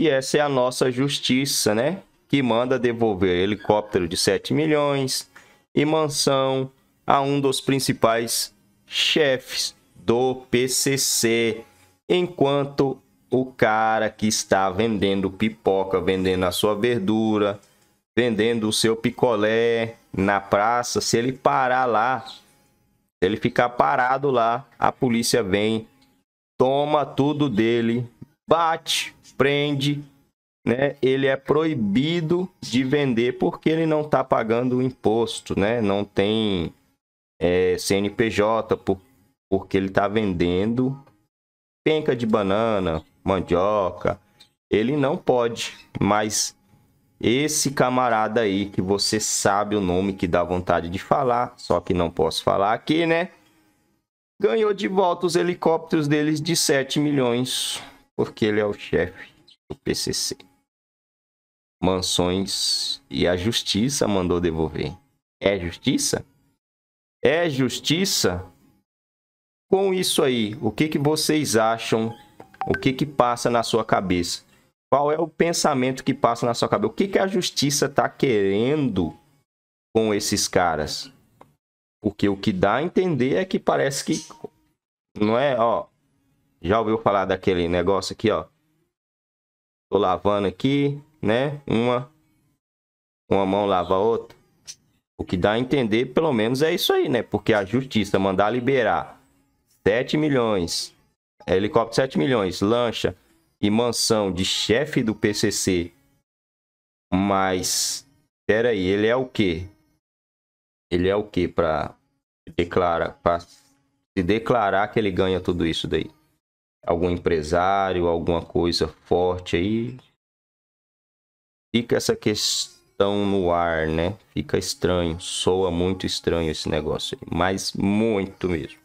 E essa é a nossa justiça, né? Que manda devolver helicóptero de 7 milhões e mansão a um dos principais chefes do PCC, enquanto o cara que está vendendo pipoca, vendendo a sua verdura, vendendo o seu picolé na praça, se ele parar lá, se ele ficar parado lá, a polícia vem, toma tudo dele, bate, prende, né? Ele é proibido de vender porque ele não está pagando o imposto, né? Não tem é, CNPJ por, porque ele está vendendo penca de banana, mandioca. Ele não pode, mas esse camarada aí que você sabe o nome que dá vontade de falar, só que não posso falar aqui, né? Ganhou de volta os helicópteros deles de 7 milhões porque ele é o chefe do PCC. Mansões e a justiça mandou devolver. É justiça? É justiça? Com isso aí, o que, que vocês acham? O que, que passa na sua cabeça? Qual é o pensamento que passa na sua cabeça? O que, que a justiça está querendo com esses caras? Porque o que dá a entender é que parece que. Não é? Ó, já ouviu falar daquele negócio aqui, ó? Tô lavando aqui, né? Uma, uma mão lava a outra. O que dá a entender, pelo menos, é isso aí, né? Porque a justiça mandar liberar 7 milhões, helicóptero 7 milhões, lancha e mansão de chefe do PCC. Mas, espera aí, ele é o quê? Ele é o quê para declarar, para se declarar que ele ganha tudo isso daí? algum empresário, alguma coisa forte aí. Fica essa questão no ar, né? Fica estranho, soa muito estranho esse negócio aí, mas muito mesmo.